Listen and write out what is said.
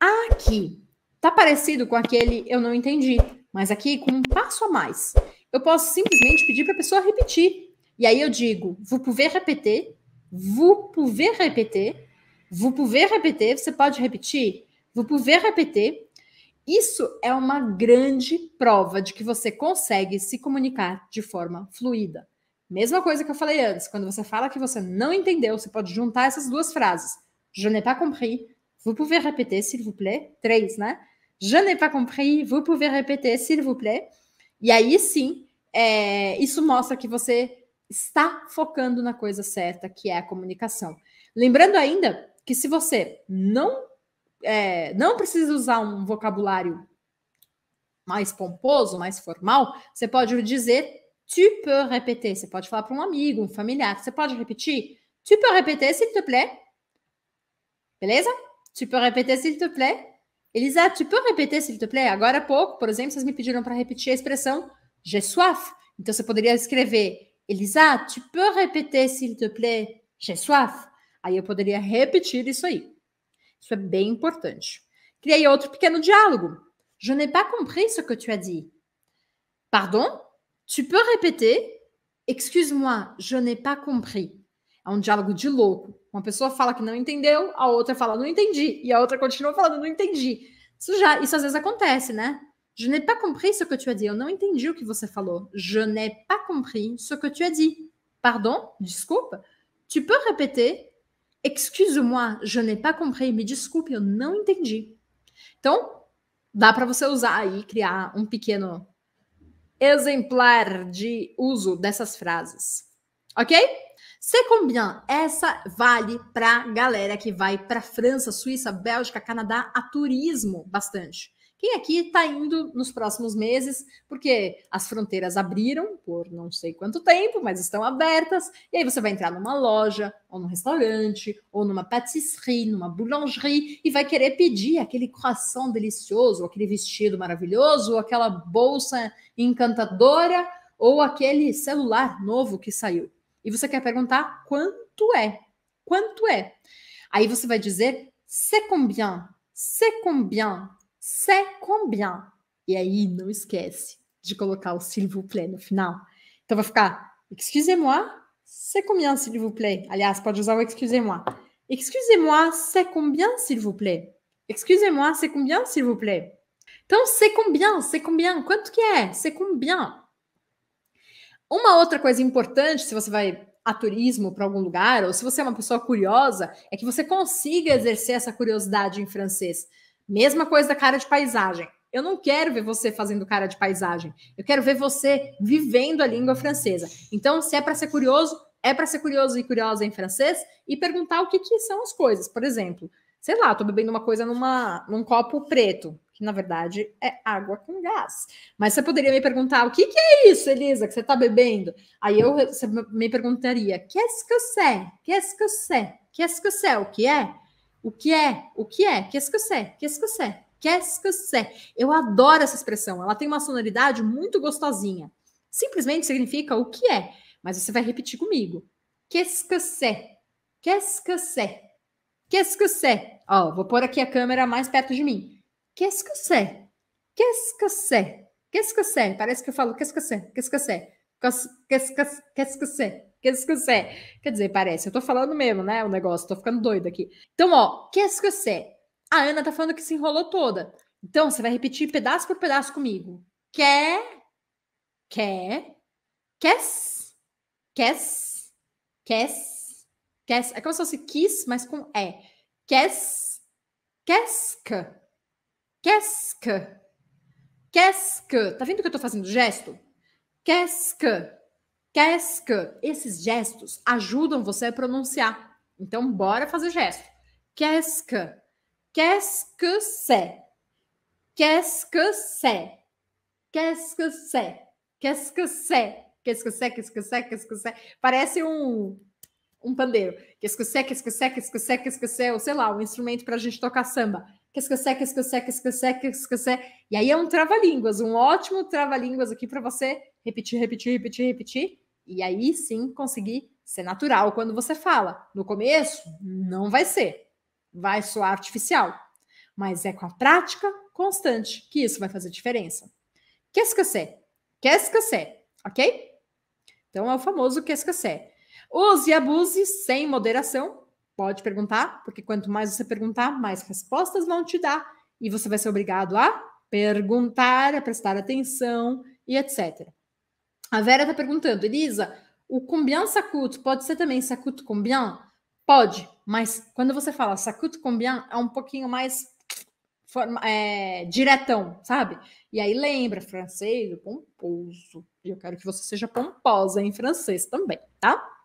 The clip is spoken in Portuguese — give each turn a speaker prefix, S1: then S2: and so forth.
S1: aqui. Tá parecido com aquele eu não entendi, mas aqui com um passo a mais. Eu posso simplesmente pedir para a pessoa repetir. E aí eu digo, vou pouvez repetir, vous pouvez repetir, vous pouvez repetir, você pode repetir, vous pouvez repetir. Isso é uma grande prova de que você consegue se comunicar de forma fluida. Mesma coisa que eu falei antes, quando você fala que você não entendeu, você pode juntar essas duas frases. Je n'ai pas compris, Vous pouvez répéter, s'il vous plaît. Três, né? Je n'ai pas compris. Vous pouvez répéter, s'il vous plaît. E aí sim, é, isso mostra que você está focando na coisa certa, que é a comunicação. Lembrando ainda que se você não é, não precisa usar um vocabulário mais pomposo, mais formal, você pode dizer tu peux répéter. Você pode falar para um amigo, um familiar. Você pode repetir tu peux répéter, s'il te plaît. Beleza? Tu peux répéter, s'il te plaît? Elisa, tu peux répéter, s'il te plaît? Agora há pouco, por exemplo, vocês me pediram para repetir a expressão j'ai soif. Então, você poderia escrever, Elisa, tu peux répéter, s'il te plaît? J'ai soif. Aí eu poderia repetir isso aí. Isso é bem importante. Criei outro pequeno diálogo. Je n'ai pas compris ce que tu as dit. Pardon? Tu peux répéter? Excuse-moi, je n'ai pas compris. É um diálogo de louco. Uma pessoa fala que não entendeu, a outra fala não entendi, e a outra continua falando não entendi. Isso já, isso às vezes acontece, né? Je n'ai pas compris ce que tu as dit. Eu não entendi o que você falou. Je n'ai pas compris ce que tu as dit. Pardon? Desculpa. Tu peux répéter? Excuse-moi, je n'ai pas compris. Me desculpe, eu não entendi. Então, dá para você usar aí, criar um pequeno exemplar de uso dessas frases. Ok? Se combinando, essa vale para galera que vai para França, Suíça, Bélgica, Canadá a turismo bastante. Quem aqui está indo nos próximos meses, porque as fronteiras abriram por não sei quanto tempo, mas estão abertas, e aí você vai entrar numa loja, ou num restaurante, ou numa pâtisserie, numa boulangerie, e vai querer pedir aquele croissant delicioso, aquele vestido maravilhoso, ou aquela bolsa encantadora, ou aquele celular novo que saiu. E você quer perguntar quanto é? Quanto é? Aí você vai dizer c'est combien? C'est combien? C'est combien? E aí não esquece de colocar o s'il vous plaît no final. Então vai ficar excusez-moi, c'est combien s'il vous plaît? Aliás, pode usar o excusez-moi. Excusez-moi, c'est combien s'il vous plaît? Excusez-moi, c'est combien s'il vous plaît? Então, c'est combien? C'est combien? Quanto que é? C'est combien? Uma outra coisa importante, se você vai a turismo para algum lugar, ou se você é uma pessoa curiosa, é que você consiga exercer essa curiosidade em francês. Mesma coisa da cara de paisagem. Eu não quero ver você fazendo cara de paisagem. Eu quero ver você vivendo a língua francesa. Então, se é para ser curioso, é para ser curioso e curiosa em francês e perguntar o que, que são as coisas. Por exemplo, sei lá, estou bebendo uma coisa numa, num copo preto que na verdade é água com gás. Mas você poderia me perguntar: o que, que é isso, Elisa, que você está bebendo? Aí eu você me perguntaria: qu'est-ce que c'est? Qu'est-ce que c'est? Qu'est-ce que é? é, é o que é? O que é? O que é? Qu'est-ce que c'est? É qu'est-ce que você? é ce que c'est? Eu adoro essa expressão. Ela tem uma sonoridade muito gostosinha. Simplesmente significa o que é. Mas você vai repetir comigo. Qu'est-ce que c'est? Qu'est-ce que c'est? Qu'est-ce que você? Ó, vou pôr aqui a câmera mais perto de mim. Qu'est-ce que c'est? Qu'est-ce que c'est? Qu'est-ce que c'est? Parece que eu falo qu'est-ce que c'est? Qu'est-ce que c'est? Qu'est-ce que c'est? Qu'est-ce que c'est? quest que c'est? Quer dizer, parece. Eu tô falando mesmo, né? O negócio. Tô ficando doida aqui. Então, ó. Qu'est-ce que c'est? A Ana tá falando que se enrolou toda. Então, você vai repetir pedaço por pedaço comigo. Quer. Quer. Qu'est-ce. Qu'est-ce. Qu'est-ce. É como se fosse quis, mas com é. Qu'est-ce. que. Qu'est-ce Tá vendo que eu tô fazendo gesto? Qu'est-ce Esses gestos ajudam você a pronunciar. Então, bora fazer gesto. Qu'est-ce que? Qu'est-ce que c'est? Qu'est-ce que c'est? Qu'est-ce que c'est? Parece um um pandeiro. Qu'est-ce que c'est? Qu'est-ce que c'est? que c'est? que c'est? Ou sei lá, um instrumento para a gente tocar samba esquecer, esquecer, esquecer, esquecer. E aí é um trava-línguas, um ótimo trava-línguas aqui para você repetir, repetir, repetir, repetir. E aí sim conseguir ser natural quando você fala. No começo, não vai ser. Vai soar artificial. Mas é com a prática constante que isso vai fazer diferença. Que esquecer. Que esquecer. Ok? Então é o famoso que esquecer. Use e abuse sem moderação Pode perguntar, porque quanto mais você perguntar, mais respostas vão te dar e você vai ser obrigado a perguntar, a prestar atenção e etc. A Vera está perguntando, Elisa, o combien sacuto pode ser também sacuto combien? Pode, mas quando você fala sacuto combien é um pouquinho mais é, diretão, sabe? E aí lembra, francês, pomposo. E eu quero que você seja pomposa em francês também, tá?